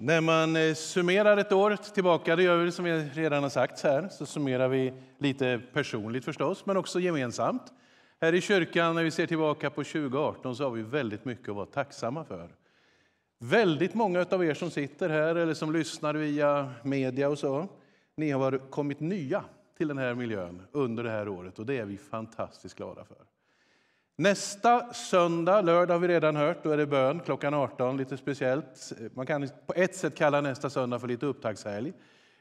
När man eh, summerar ett år tillbaka, det gör vi som vi redan har sagt här, så summerar vi lite personligt förstås, men också gemensamt. Här i kyrkan, när vi ser tillbaka på 2018, så har vi väldigt mycket att vara tacksamma för. Väldigt många av er som sitter här eller som lyssnar via media och så, ni har kommit nya till den här miljön under det här året och det är vi fantastiskt glada för. Nästa söndag, lördag har vi redan hört, då är det bön klockan 18. lite speciellt. Man kan på ett sätt kalla nästa söndag för lite upptaktshelg.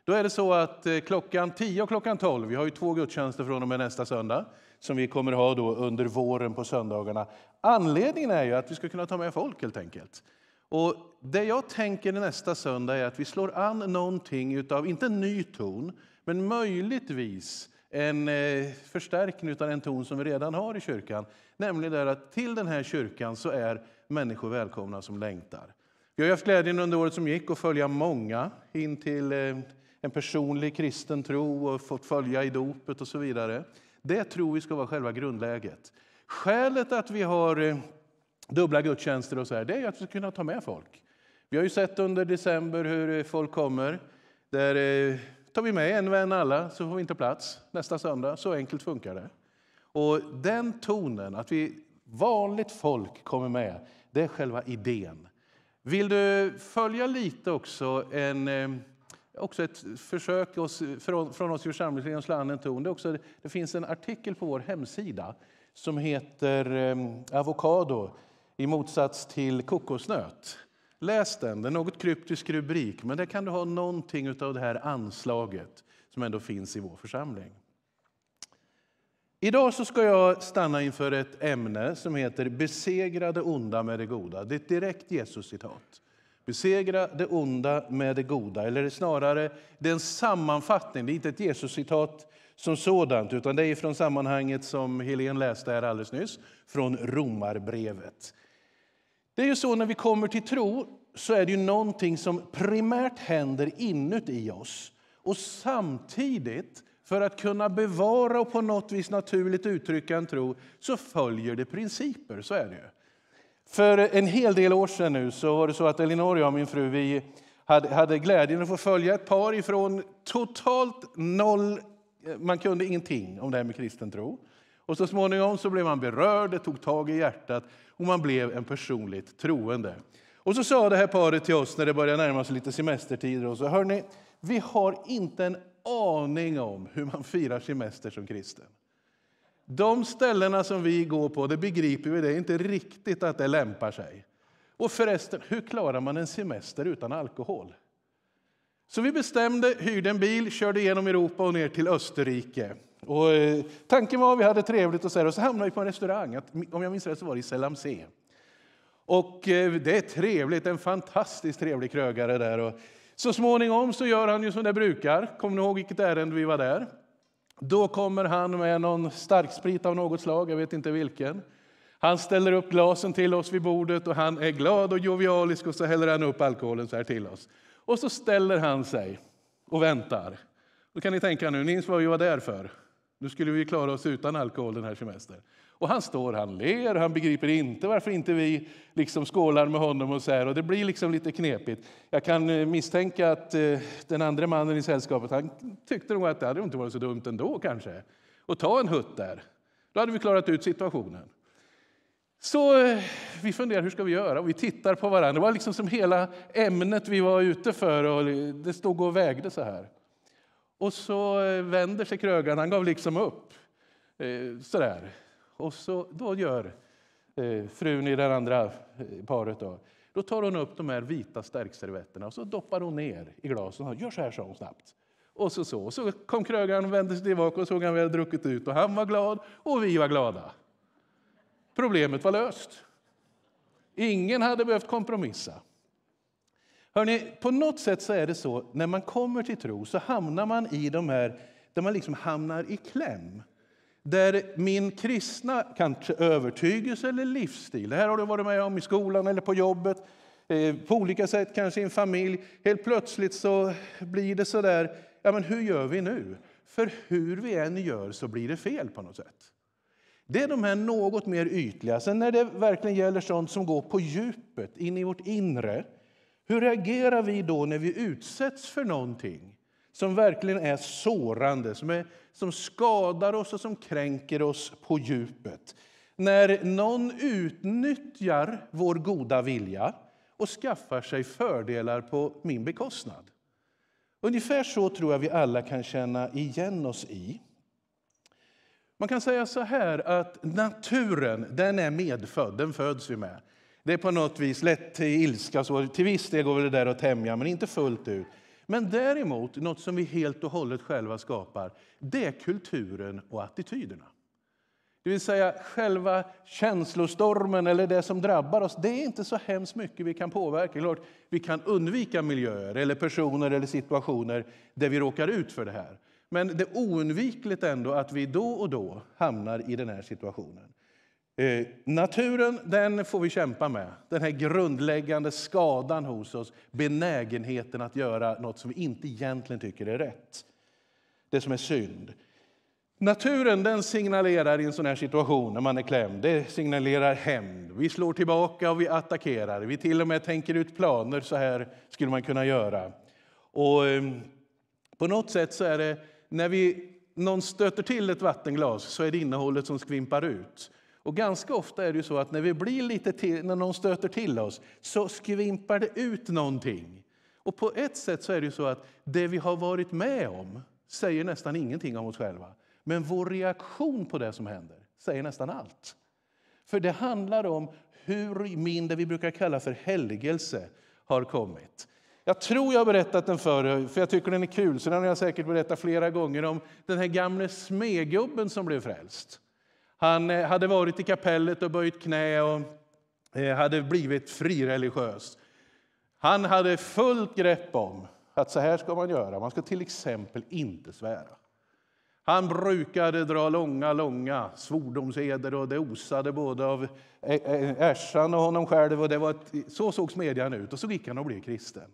Då är det så att eh, klockan 10 och klockan 12, vi har ju två gudstjänster från och med nästa söndag, som vi kommer ha då under våren på söndagarna. Anledningen är ju att vi ska kunna ta med folk helt enkelt. Och det jag tänker nästa söndag är att vi slår an någonting utav, inte en ny ton, men möjligtvis en eh, förstärkning av den ton som vi redan har i kyrkan. Nämligen där att till den här kyrkan så är människor välkomna som längtar. Vi har haft glädjen under året som gick att följa många in till eh, en personlig kristen tro och fått följa i dopet och så vidare. Det tror vi ska vara själva grundläget. Skälet att vi har eh, dubbla gudstjänster och så här, det är att vi ska kunna ta med folk. Vi har ju sett under december hur folk kommer. Där Tar vi med en vän alla så får vi inte plats nästa söndag. Så enkelt funkar det. Och den tonen, att vi vanligt folk kommer med, det är själva idén. Vill du följa lite också en eh, också ett försök oss, från, från oss i församlingen att slå ton. Det, också, det finns en artikel på vår hemsida som heter eh, Avokado i motsats till kokosnöt. Läs den, det är något kryptisk rubrik, men där kan du ha någonting av det här anslaget som ändå finns i vår församling. Idag så ska jag stanna inför ett ämne som heter Besegra det onda med det goda. Det är ett direkt Jesus-citat. Besegra det onda med det goda. Eller snarare, det är en sammanfattning. Det är inte ett Jesus-citat som sådant, utan det är från sammanhanget som Helene läste här alldeles nyss, från Romarbrevet. Det är ju så när vi kommer till tro så är det ju någonting som primärt händer inuti oss. Och samtidigt, för att kunna bevara och på något vis naturligt uttrycka en tro, så följer det principer. Så är det ju. För en hel del år sedan nu så var det så att Elinor och jag, min fru, vi hade, hade glädjen att få följa ett par ifrån totalt noll, man kunde ingenting om det här med kristen tro. Och så småningom så blev man berörd, det tog tag i hjärtat och man blev en personligt troende. Och så sa det här paret till oss när det började närma sig lite semestertider och så hörni, vi har inte en aning om hur man firar semester som kristen. De ställena som vi går på, det begriper vi, det är inte riktigt att det lämpar sig. Och förresten, hur klarar man en semester utan alkohol? Så vi bestämde, hyrde en bil, körde genom Europa och ner till Österrike. Och, eh, tanken var att vi hade trevligt och så, här, och så hamnade vi på en restaurang. Att, om jag minns rätt så var det i Selamse. Och eh, det är trevligt, en fantastiskt trevlig krögare där. Och så småningom så gör han ju som det brukar. Kommer ni ihåg vilket ärende vi var där? Då kommer han med någon starksprit av något slag, jag vet inte vilken. Han ställer upp glasen till oss vid bordet och han är glad och jovialisk och så häller han upp alkoholen så här till oss. Och så ställer han sig och väntar. Då kan ni tänka nu, ni vad vi var där för. Nu skulle vi klara oss utan alkohol den här semestern. Och han står, han ler, han begriper inte varför inte vi liksom skålar med honom och så här. Och det blir liksom lite knepigt. Jag kan eh, misstänka att eh, den andra mannen i sällskapet, han tyckte nog att det hade inte varit så dumt ändå kanske. Och ta en hutt där. Då hade vi klarat ut situationen. Så eh, vi funderar hur ska vi göra och vi tittar på varandra. Det var liksom som hela ämnet vi var ute för och det stod och vägde så här. Och så eh, vänder sig krögaren, han gav liksom upp. Eh, sådär. Och så, då gör eh, frun i det andra eh, paret då, då tar hon upp de här vita stärkservetterna och så doppar hon ner i glasen. Gör så här, sa snabbt. Och så, så. Och så kom krögaren och vände sig tillbaka och såg han vi hade druckit ut. Och han var glad och vi var glada. Problemet var löst. Ingen hade behövt kompromissa. Hörrni, på något sätt så är det så när man kommer till tro så hamnar man i de här där man liksom hamnar i kläm. Där min kristna kanske övertygelse eller livsstil, det här har du varit med om i skolan eller på jobbet, eh, på olika sätt, kanske i en familj. Helt plötsligt så blir det så där, ja men hur gör vi nu? För hur vi än gör så blir det fel på något sätt. Det är de här något mer ytliga. Sen när det verkligen gäller sånt som går på djupet, in i vårt inre, hur reagerar vi då när vi utsätts för någonting som verkligen är sårande, som, är, som skadar oss och som kränker oss på djupet? När någon utnyttjar vår goda vilja och skaffar sig fördelar på min bekostnad. Ungefär så tror jag vi alla kan känna igen oss i. Man kan säga så här att naturen den är medfödd, den föds vi med. Det är på något vis lätt till ilska. Så till viss del går det där att tämja, men inte fullt ut. Men däremot, något som vi helt och hållet själva skapar, det är kulturen och attityderna. Det vill säga själva känslostormen eller det som drabbar oss, det är inte så hemskt mycket vi kan påverka. Klart, vi kan undvika miljöer eller personer eller situationer där vi råkar ut för det här. Men det är oundvikligt ändå att vi då och då hamnar i den här situationen. Eh, naturen den får vi kämpa med, den här grundläggande skadan hos oss benägenheten att göra nåt som vi inte egentligen tycker är rätt, det som är synd. Naturen den signalerar i en sån här situation när man är klämd. Det signalerar hämnd. Vi slår tillbaka och vi attackerar. Vi till och med tänker ut planer. Så här skulle man kunna göra. Och eh, på något sätt så är det när vi någon stöter till ett vattenglas så är det innehållet som skvimpar ut. Och ganska ofta är det så att när vi blir lite till, när någon stöter till oss så skvimpar det ut någonting. Och på ett sätt så är det så att det vi har varit med om säger nästan ingenting om oss själva. Men vår reaktion på det som händer säger nästan allt. För det handlar om hur min, det vi brukar kalla för helgelse, har kommit. Jag tror jag har berättat den förr, för jag tycker den är kul. Så den har jag säkert berättat flera gånger om den här gamle smegubben som blev frälst. Han eh, hade varit i kapellet och böjt knä och eh, hade blivit frireligiös. Han hade fullt grepp om att så här ska man göra. Man ska till exempel inte svära. Han brukade dra långa, långa svordomseder och det osade både av ärsan och honom själv. Och det var ett, så såg smedjan ut och så gick han och blev kristen.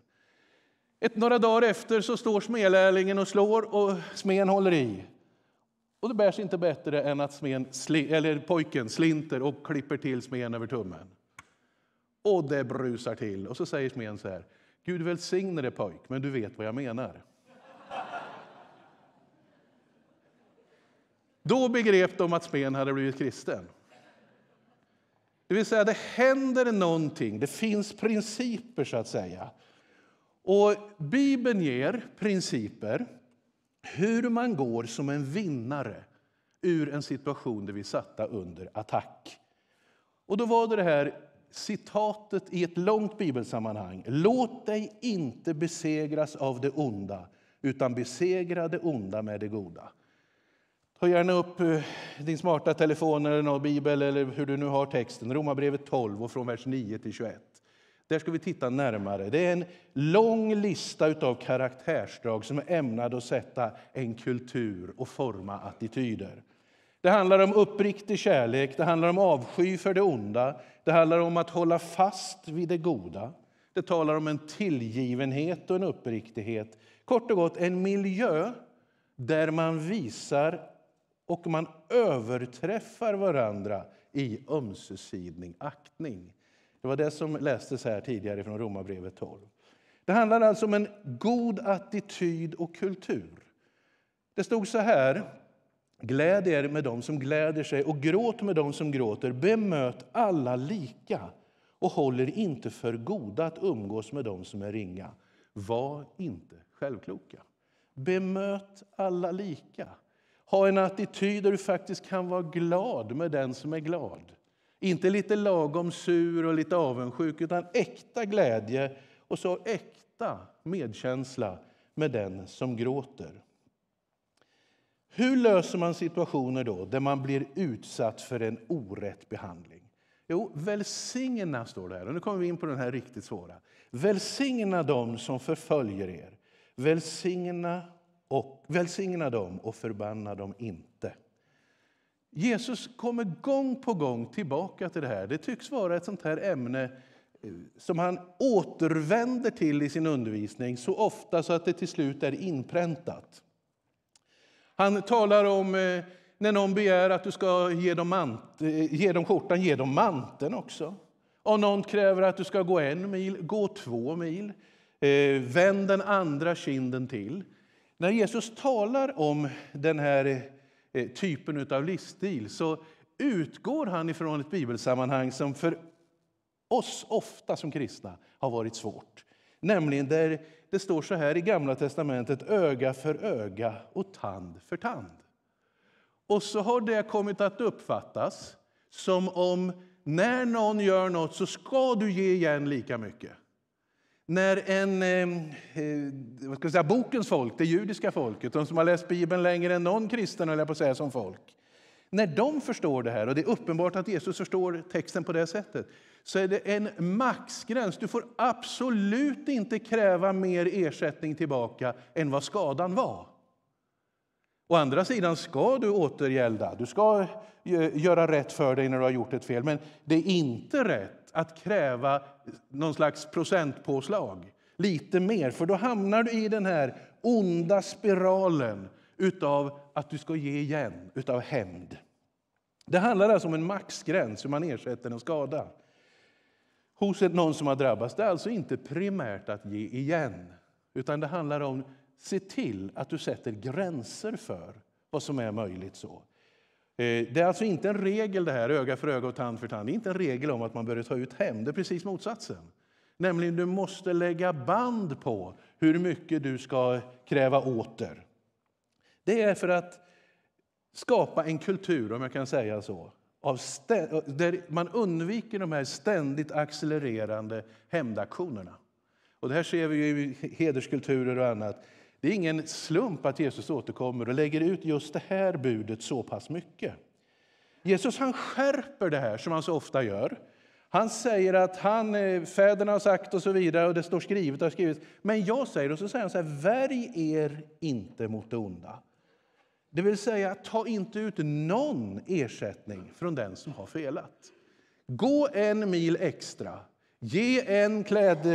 Ett, några dagar efter så står smedlärlingen och slår och smeden håller i. Och det bärs inte bättre än att smen, eller pojken slinter och klipper till smen över tummen. Och det brusar till. Och så säger smen så här. Gud välsigne dig pojk, men du vet vad jag menar. Då begrep de att smen hade blivit kristen. Det vill säga, det händer någonting. Det finns principer, så att säga. Och Bibeln ger principer hur man går som en vinnare ur en situation där vi är satta under attack. Och då var det det här citatet i ett långt bibelsammanhang. Låt dig inte besegras av det onda, utan besegra det onda med det goda. Ta gärna upp eh, din smarta telefon eller någon bibel eller hur du nu har texten. Romarbrevet 12 och från vers 9 till 21. Där ska vi titta närmare. Det är en lång lista av karaktärsdrag som är ämnade att sätta en kultur och forma attityder. Det handlar om uppriktig kärlek, det handlar om avsky för det onda, det handlar om att hålla fast vid det goda. Det talar om en tillgivenhet och en uppriktighet. Kort och gott en miljö där man visar och man överträffar varandra i ömsesidig aktning. Det var det som lästes här tidigare från Romarbrevet 12. Det handlar alltså om en god attityd och kultur. Det stod så här. Gläd er med dem som gläder sig och gråt med dem som gråter. Bemöt alla lika och håller inte för goda att umgås med dem som är ringa. Var inte självkloka. Bemöt alla lika. Ha en attityd där du faktiskt kan vara glad med den som är glad. Inte lite lagom sur och lite avundsjuk, utan äkta glädje och så äkta medkänsla med den som gråter. Hur löser man situationer då där man blir utsatt för en orätt behandling? Jo, välsigna, står det här. Och nu kommer vi in på den här riktigt svåra. Välsigna dem som förföljer er. Välsigna, och, välsigna dem och förbanna dem inte. Jesus kommer gång på gång tillbaka till det här. Det tycks vara ett sånt här ämne eh, som han återvänder till i sin undervisning så ofta så att det till slut är inpräntat. Han talar om eh, när någon begär att du ska ge dem, mant eh, ge dem skjortan, ge dem manteln också. Om någon kräver att du ska gå en mil, gå två mil. Vänd den andra kinden till. När Jesus talar om den här Eh, typen av livsstil så utgår han ifrån ett bibelsammanhang som för oss ofta som kristna har varit svårt. Nämligen där det står så här i Gamla testamentet, öga för öga och tand för tand. Och så har det kommit att uppfattas som om när någon gör något så ska du ge igen lika mycket. När en, ehm, eh, vad ska jag säga, bokens folk, det judiska folket, de som har läst Bibeln längre än någon kristen, eller på säga, som folk, när de förstår det här, och det är uppenbart att Jesus förstår texten på det sättet, så är det en maxgräns. Du får absolut inte kräva mer ersättning tillbaka än vad skadan var. Å andra sidan ska du återgälda, du ska göra rätt för dig när du har gjort ett fel, men det är inte rätt att kräva någon slags procentpåslag. Lite mer, för då hamnar du i den här onda spiralen utav att du ska ge igen, utav hämnd. Det handlar alltså om en maxgräns, hur man ersätter en skada. Hos någon som har drabbats det är alltså inte primärt att ge igen utan det handlar om se till att du sätter gränser för vad som är möjligt. så. Eh, det är alltså inte en regel det här, öga för öga och tand för tand. Det är inte en regel om att man bör ta ut hem. Det är precis motsatsen. Nämligen, du måste lägga band på hur mycket du ska kräva åter. Det är för att skapa en kultur, om jag kan säga så, där man undviker de här ständigt accelererande hämndaktionerna. Och det här ser vi i hederskulturer och annat. Det är ingen slump att Jesus återkommer och lägger ut just det här budet så pass mycket. Jesus han skärper det här, som han så ofta gör. Han säger att han, eh, fäderna har sagt och så vidare, och det står skrivet och skrivet. Men jag säger, och så säger han så här, värj er inte mot det onda. Det vill säga, ta inte ut någon ersättning från den som har felat. Gå en mil extra, ge en kläd,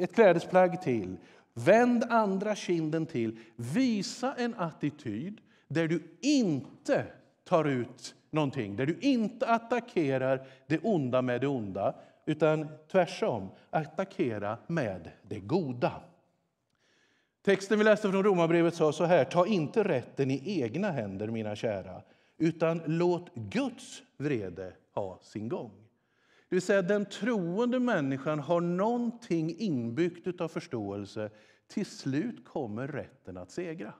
ett klädesplagg till, Vänd andra kinden till. Visa en attityd där du inte tar ut någonting, där du inte attackerar det onda med det onda utan tvärtom attackera med det goda. Texten vi läste från Romarbrevet sa så här. Ta inte rätten i egna händer, mina kära, utan låt Guds vrede ha sin gång. Det vill säga den troende människan har någonting inbyggt av förståelse. Till slut kommer rätten att segra.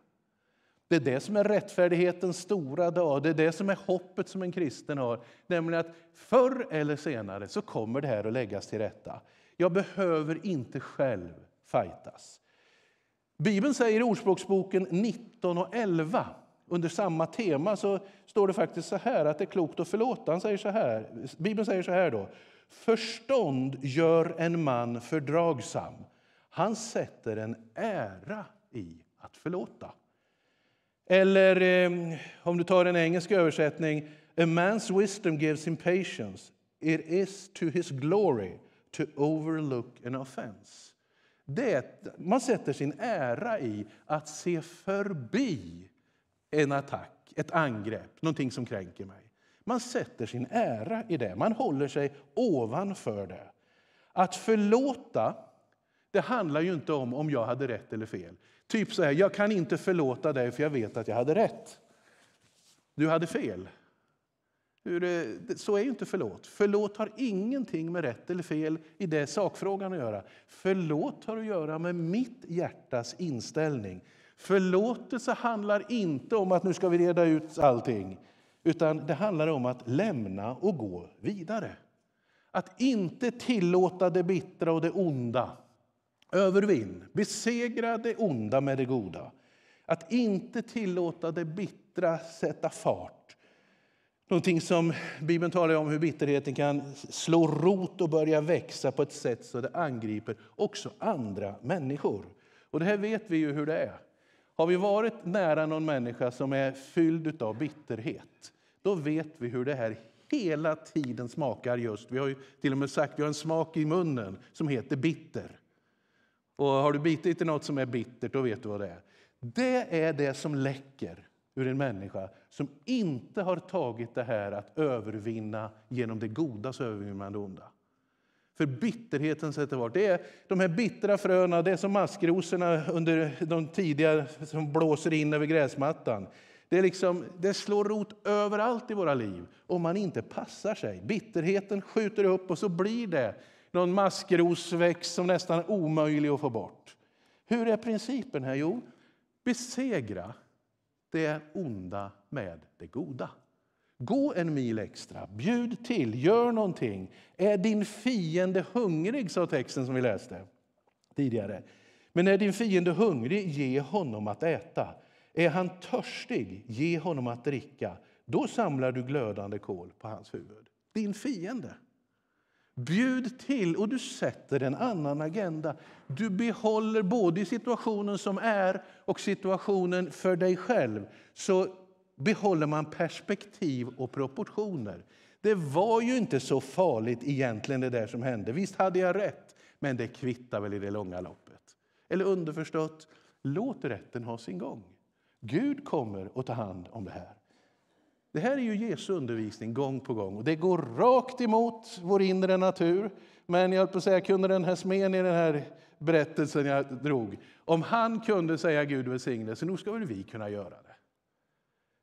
Det är det som är rättfärdighetens stora dag, det är det som är hoppet som en kristen har. Nämligen att förr eller senare så kommer det här att läggas till rätta. Jag behöver inte själv fightas. Bibeln säger i Ordspråksboken 19 och 11 under samma tema så står det faktiskt så här att det är klokt att förlåta. Han säger så här, Bibeln säger så här då. Förstånd gör en man fördragsam. Han sätter en ära i att förlåta. Eller eh, om du tar en engelsk översättning. A man's wisdom gives him patience. It is to his glory to overlook an offense. Det, man sätter sin ära i att se förbi en attack, ett angrepp, någonting som kränker mig. Man sätter sin ära i det, man håller sig ovanför det. Att förlåta, det handlar ju inte om om jag hade rätt eller fel. Typ så här, jag kan inte förlåta dig för jag vet att jag hade rätt. Du hade fel. Hur, eh, så är ju inte förlåt. Förlåt har ingenting med rätt eller fel i det sakfrågan att göra. Förlåt har att göra med mitt hjärtas inställning Förlåtelse handlar inte om att nu ska vi reda ut allting. Utan det handlar om att lämna och gå vidare. Att inte tillåta det bittra och det onda. Övervinn, besegra det onda med det goda. Att inte tillåta det bittra sätta fart. Någonting som Bibeln talar om hur bitterheten kan slå rot och börja växa på ett sätt så det angriper också andra människor. Och det här vet vi ju hur det är. Har vi varit nära någon människa som är fylld av bitterhet, då vet vi hur det här hela tiden smakar just. Vi har till och med sagt vi har en smak i munnen som heter bitter. Och har du bitit i något som är bittert, då vet du vad det är. Det är det som läcker ur en människa som inte har tagit det här att övervinna genom det godas övervinnande onda. För bitterheten sätter fart. Det är de här bittra fröna, det är som maskrosorna under de tidiga som blåser in över gräsmattan. Det, är liksom, det slår rot överallt i våra liv om man inte passar sig. Bitterheten skjuter upp och så blir det någon maskrosväxt som nästan är omöjlig att få bort. Hur är principen här? Jo, besegra det onda med det goda. Gå en mil extra, bjud till, gör någonting. Är din fiende hungrig, sa texten som vi läste tidigare. Men är din fiende hungrig, ge honom att äta. Är han törstig, ge honom att dricka. Då samlar du glödande kol på hans huvud. Din fiende. Bjud till och du sätter en annan agenda. Du behåller både situationen som är och situationen för dig själv. Så behåller man perspektiv och proportioner. Det var ju inte så farligt egentligen det där som hände. Visst hade jag rätt, men det kvittar väl i det långa loppet. Eller underförstått, låt rätten ha sin gång. Gud kommer att ta hand om det här. Det här är ju Jesu undervisning gång på gång. Och det går rakt emot vår inre natur. Men jag på säga, kunde den här smeden i den här berättelsen jag drog, om han kunde säga Gud välsigne, så nog ska väl vi kunna göra det.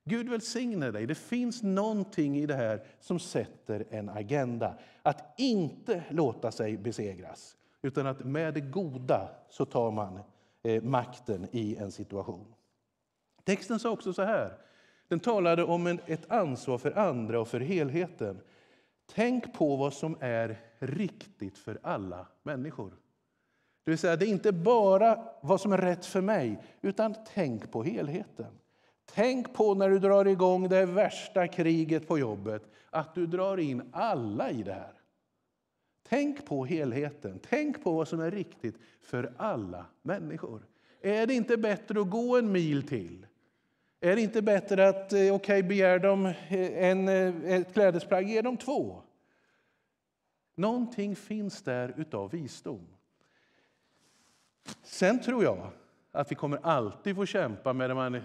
Gud välsigne dig. Det finns någonting i det här som sätter en agenda. Att inte låta sig besegras, utan att med det goda så tar man eh, makten i en situation. Texten sa också så här. Den talade om ett ansvar för andra och för helheten. Tänk på vad som är riktigt för alla människor. Det vill säga, det är inte bara vad som är rätt för mig, utan tänk på helheten. Tänk på när du drar igång det värsta kriget på jobbet att du drar in alla i det här. Tänk på helheten. Tänk på vad som är riktigt för alla människor. Är det inte bättre att gå en mil till? Är det inte bättre att eh, okay, begär de eh, en, eh, ett klädesplagg, ge dem två? Någonting finns där utav visdom. Sen tror jag att vi kommer alltid få kämpa med det man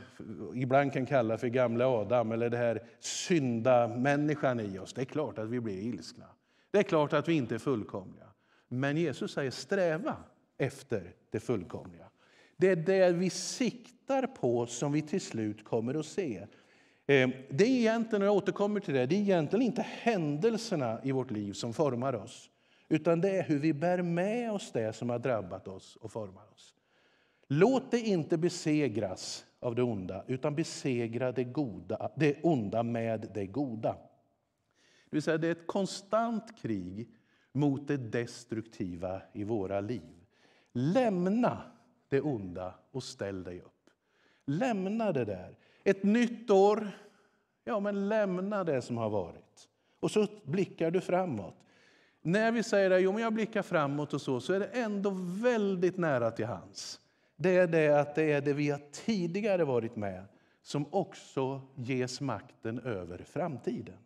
ibland kan kalla för gamla Adam eller det här syndamänniskan i oss. Det är klart att vi blir ilskna. Det är klart att vi inte är fullkomliga. Men Jesus säger sträva efter det fullkomliga. Det är det vi siktar på som vi till slut kommer att se. Ehm, det är egentligen, och jag återkommer till det, det är egentligen inte händelserna i vårt liv som formar oss. Utan det är hur vi bär med oss det som har drabbat oss och formar oss. Låt dig inte besegras av det onda, utan besegra det, goda, det onda med det goda. Det vill säga, det är ett konstant krig mot det destruktiva i våra liv. Lämna det onda och ställ dig upp. Lämna det där. Ett nytt år, ja men lämna det som har varit. Och så blickar du framåt. När vi säger att jag blickar framåt och så, så är det ändå väldigt nära till hands det är det att det är det vi har tidigare varit med som också ges makten över framtiden.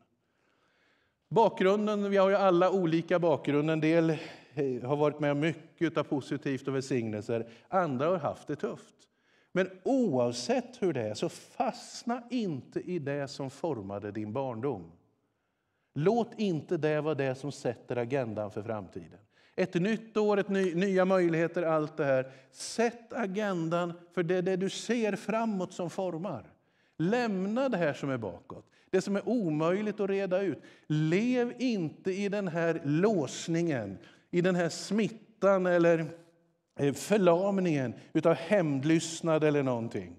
Bakgrunden, vi har ju alla olika bakgrund. En del eh, har varit med om mycket av positivt och välsignelser, andra har haft det tufft. Men oavsett hur det är, så fastna inte i det som formade din barndom. Låt inte det vara det som sätter agendan för framtiden. Ett nytt år, ett ny, nya möjligheter, allt det här. Sätt agendan för det, det du ser framåt som formar. Lämna det här som är bakåt, det som är omöjligt att reda ut. Lev inte i den här låsningen, i den här smittan eller eh, förlamningen utav hämndlystnad eller någonting.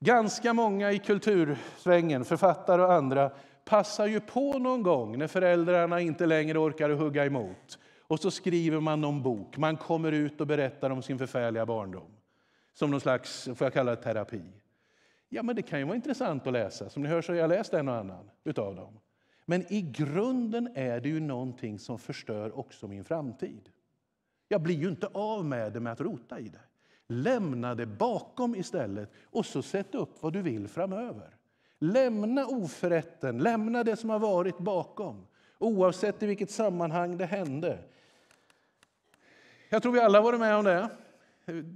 Ganska många i kultursvängen, författare och andra, passar ju på någon gång när föräldrarna inte längre orkar hugga emot och så skriver man någon bok. Man kommer ut och berättar om sin förfärliga barndom. Som någon slags, får jag kalla det terapi. Ja, men det kan ju vara intressant att läsa. Som ni hör så har jag läst en och annan utav dem. Men i grunden är det ju någonting som förstör också min framtid. Jag blir ju inte av med det med att rota i det. Lämna det bakom istället och så sätt upp vad du vill framöver. Lämna oförrätten, lämna det som har varit bakom oavsett i vilket sammanhang det hände. Jag tror vi alla varit med om det.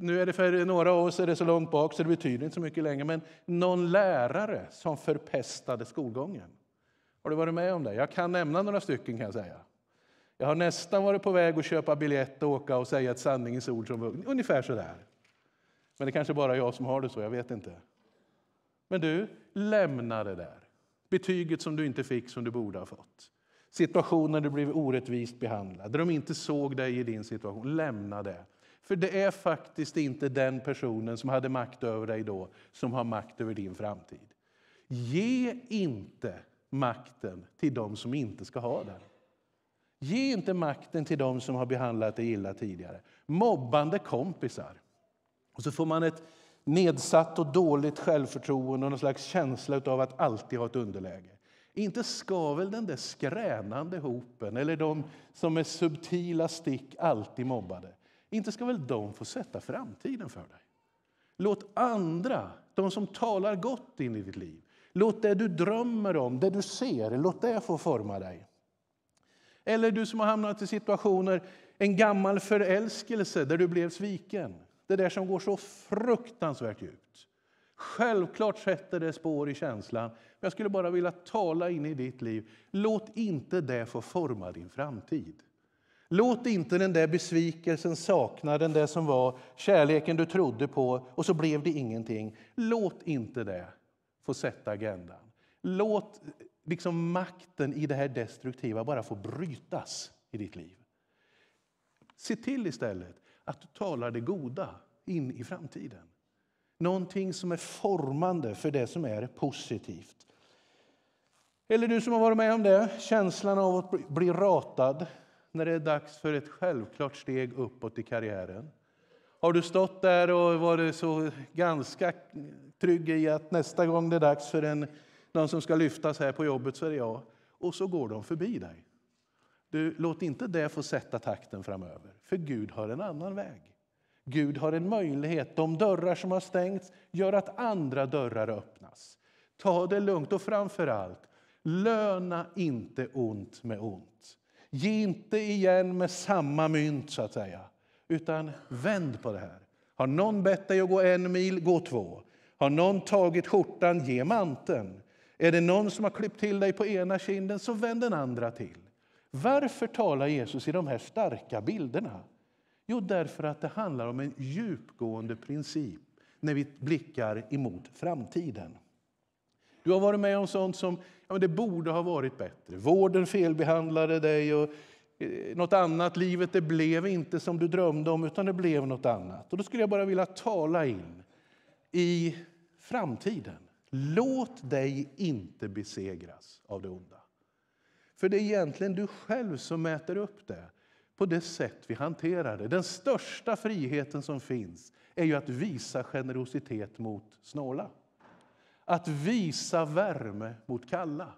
Nu är det för några av oss är det så långt bak så det betyder inte så mycket längre. Men någon lärare som förpestade skolgången. Har du varit med om det? Jag kan nämna några stycken kan jag säga. Jag har nästan varit på väg att köpa biljett och åka och säga ett sanningens ord som vuxen. Ungefär sådär. Men det är kanske bara jag som har det så, jag vet inte. Men du, lämna det där. Betyget som du inte fick som du borde ha fått situationer du blev orättvist behandlad, där de inte såg dig i din situation, lämna det. För det är faktiskt inte den personen som hade makt över dig då som har makt över din framtid. Ge inte makten till de som inte ska ha den. Ge inte makten till de som har behandlat dig illa tidigare. Mobbande kompisar. Och så får man ett nedsatt och dåligt självförtroende och någon slags känsla av att alltid ha ett underläge. Inte ska väl den där skränande hopen eller de som med subtila stick alltid mobbade, inte ska väl de få sätta framtiden för dig? Låt andra, de som talar gott in i ditt liv, låt det du drömmer om, det du ser, låt det få forma dig. Eller du som har hamnat i situationer, en gammal förälskelse där du blev sviken. Det där som går så fruktansvärt djupt. Självklart sätter det spår i känslan. Men jag skulle bara vilja tala in i ditt liv. Låt inte det få forma din framtid. Låt inte den där besvikelsen, saknaden, det som var, kärleken du trodde på och så blev det ingenting. Låt inte det få sätta agendan. Låt liksom makten i det här destruktiva bara få brytas i ditt liv. Se till istället att du talar det goda in i framtiden. Någonting som är formande för det som är positivt. Eller du som har varit med om det, känslan av att bli ratad när det är dags för ett självklart steg uppåt i karriären. Har du stått där och varit så ganska trygg i att nästa gång det är dags för en, någon som ska lyftas här på jobbet så är det jag. Och så går de förbi dig. Du, låt inte det få sätta takten framöver, för Gud har en annan väg. Gud har en möjlighet. De dörrar som har stängts gör att andra dörrar öppnas. Ta det lugnt och framför allt, löna inte ont med ont. Ge inte igen med samma mynt, så att säga. Utan vänd på det här. Har någon bett dig att gå en mil, gå två. Har någon tagit skjortan, ge manteln. Är det någon som har klippt till dig på ena kinden, så vänd den andra till. Varför talar Jesus i de här starka bilderna? Jo, därför att det handlar om en djupgående princip när vi blickar emot framtiden. Du har varit med om sånt som ja, det borde ha varit bättre. Vården felbehandlade dig och eh, något annat. Livet det blev inte som du drömde om, utan det blev något annat. Och Då skulle jag bara vilja tala in i framtiden. Låt dig inte besegras av det onda. För det är egentligen du själv som mäter upp det på det sätt vi hanterar det. Den största friheten som finns är ju att visa generositet mot snåla. Att visa värme mot kalla.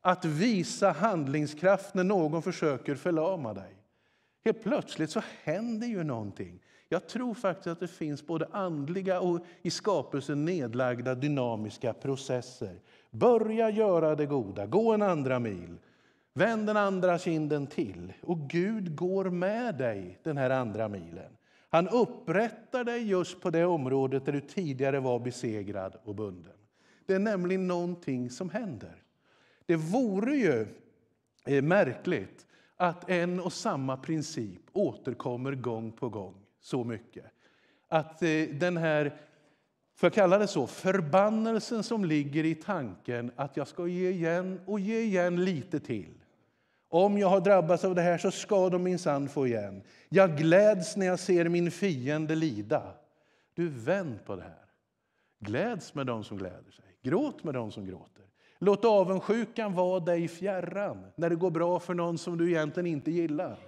Att visa handlingskraft när någon försöker förlama dig. Helt plötsligt så händer ju någonting. Jag tror faktiskt att det finns både andliga och i skapelsen nedlagda dynamiska processer. Börja göra det goda, gå en andra mil. Vänd den andra kinden till och Gud går med dig den här andra milen. Han upprättar dig just på det området där du tidigare var besegrad och bunden. Det är nämligen någonting som händer. Det vore ju eh, märkligt att en och samma princip återkommer gång på gång så mycket. Att eh, den här, för jag kalla det så, förbannelsen som ligger i tanken att jag ska ge igen och ge igen lite till om jag har drabbats av det här så ska de minsann få igen. Jag gläds när jag ser min fiende lida. Du, vänd på det här. Gläds med dem som gläder sig. Gråt med dem som gråter. Låt avundsjukan vara dig fjärran när det går bra för någon som du egentligen inte gillar.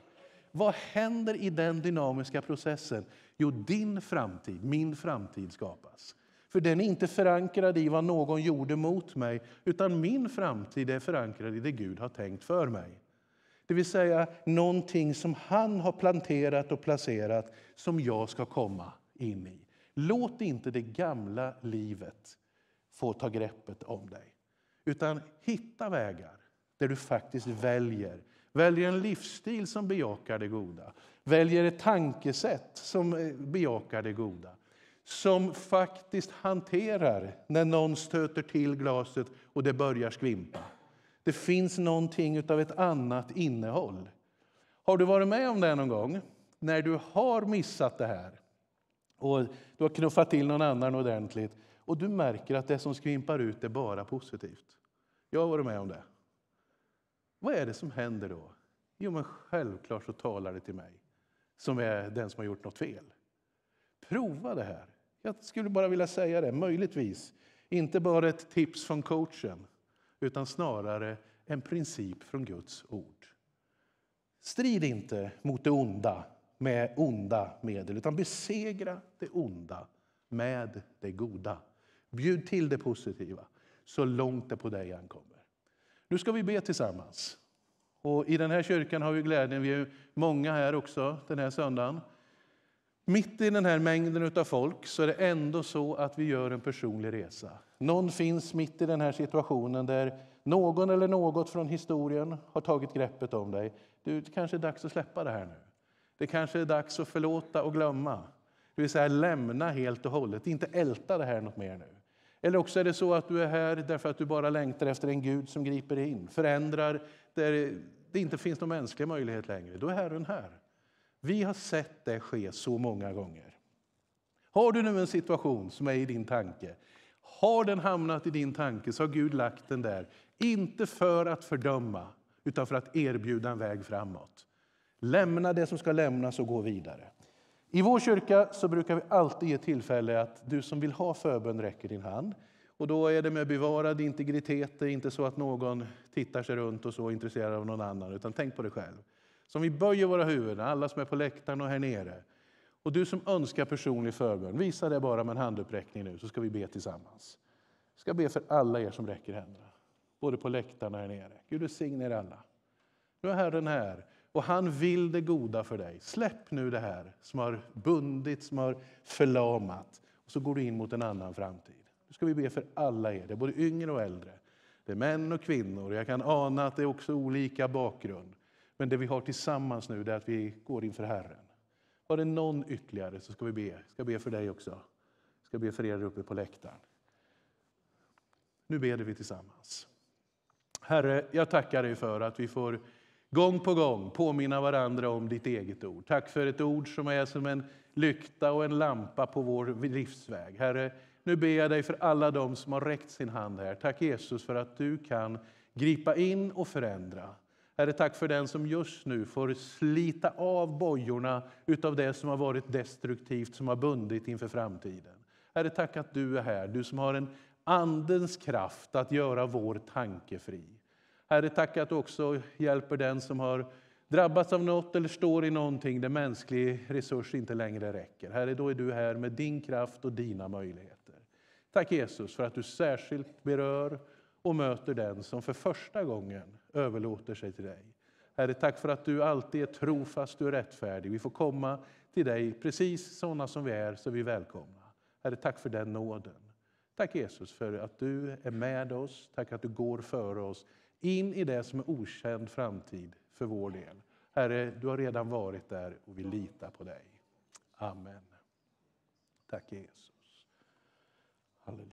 Vad händer i den dynamiska processen? Jo, din framtid, min framtid skapas. För den är inte förankrad i vad någon gjorde mot mig, utan min framtid är förankrad i det Gud har tänkt för mig. Det vill säga någonting som han har planterat och placerat som jag ska komma in i. Låt inte det gamla livet få ta greppet om dig. Utan hitta vägar där du faktiskt väljer. Väljer en livsstil som bejakar det goda. Väljer ett tankesätt som eh, bejakar det goda. Som faktiskt hanterar när någon stöter till glaset och det börjar skvimpa. Det finns någonting av ett annat innehåll. Har du varit med om det någon gång? När du har missat det här och du har knuffat till någon annan ordentligt och du märker att det som skvimpar ut är bara positivt. Jag har varit med om det. Vad är det som händer då? Jo, men självklart så talar det till mig som är den som har gjort något fel. Prova det här. Jag skulle bara vilja säga det, möjligtvis. Inte bara ett tips från coachen utan snarare en princip från Guds ord. Strid inte mot det onda med onda medel, utan besegra det onda med det goda. Bjud till det positiva så långt det på dig ankommer. Nu ska vi be tillsammans. Och I den här kyrkan har vi glädjen, vi är många här också den här söndagen. Mitt i den här mängden av folk så är det ändå så att vi gör en personlig resa. Någon finns mitt i den här situationen där någon eller något från historien har tagit greppet om dig. Du, det kanske är dags att släppa det här nu. Det kanske är dags att förlåta och glömma. Det vill säga lämna helt och hållet, inte älta det här något mer nu. Eller också är det så att du är här därför att du bara längtar efter en Gud som griper in, förändrar där det inte finns någon mänsklig möjlighet längre. Då är Herren här. Vi har sett det ske så många gånger. Har du nu en situation som är i din tanke har den hamnat i din tanke så har Gud lagt den där. Inte för att fördöma, utan för att erbjuda en väg framåt. Lämna det som ska lämnas och gå vidare. I vår kyrka så brukar vi alltid ge tillfälle att du som vill ha förbön räcker din hand. Och då är det med bevarad integritet, det är inte så att någon tittar sig runt och så är intresserad av någon annan, utan tänk på dig själv. Så om vi böjer våra huvuden, alla som är på läktaren och här nere, och du som önskar personlig förbön, visa det bara med en handuppräckning nu så ska vi be tillsammans. Jag ska be för alla er som räcker händerna, både på läktarna och här nere. Gud välsigne er alla. Nu är Herren här och han vill det goda för dig. Släpp nu det här som har bundit, som har förlamat. Och så går du in mot en annan framtid. Nu ska vi be för alla er, det är både yngre och äldre. Det är män och kvinnor. Jag kan ana att det är också olika bakgrund. Men det vi har tillsammans nu är att vi går inför Herren. Var det någon ytterligare så ska vi be. Jag ska be för dig också. ska be för er uppe på läktaren. Nu beder vi tillsammans. Herre, jag tackar dig för att vi får gång på gång påminna varandra om ditt eget ord. Tack för ett ord som är som en lykta och en lampa på vår livsväg. Herre, nu ber jag dig för alla dem som har räckt sin hand här. Tack Jesus för att du kan gripa in och förändra. Herre, tack för den som just nu får slita av bojorna av det som har varit destruktivt, som har bundit inför framtiden. Herre, tack att du är här, du som har en andens kraft att göra vår tanke fri. Herre, tack att du också hjälper den som har drabbats av något eller står i någonting där mänsklig resurs inte längre räcker. Herre, då är du här med din kraft och dina möjligheter. Tack Jesus för att du särskilt berör, och möter den som för första gången överlåter sig till dig. Herre, tack för att du alltid är trofast och rättfärdig. Vi får komma till dig precis sådana som vi är, så vi är välkomna. Herre, tack för den nåden. Tack Jesus för att du är med oss. Tack att du går före oss in i det som är okänd framtid för vår del. Herre, du har redan varit där och vi litar på dig. Amen. Tack Jesus. Halleluja.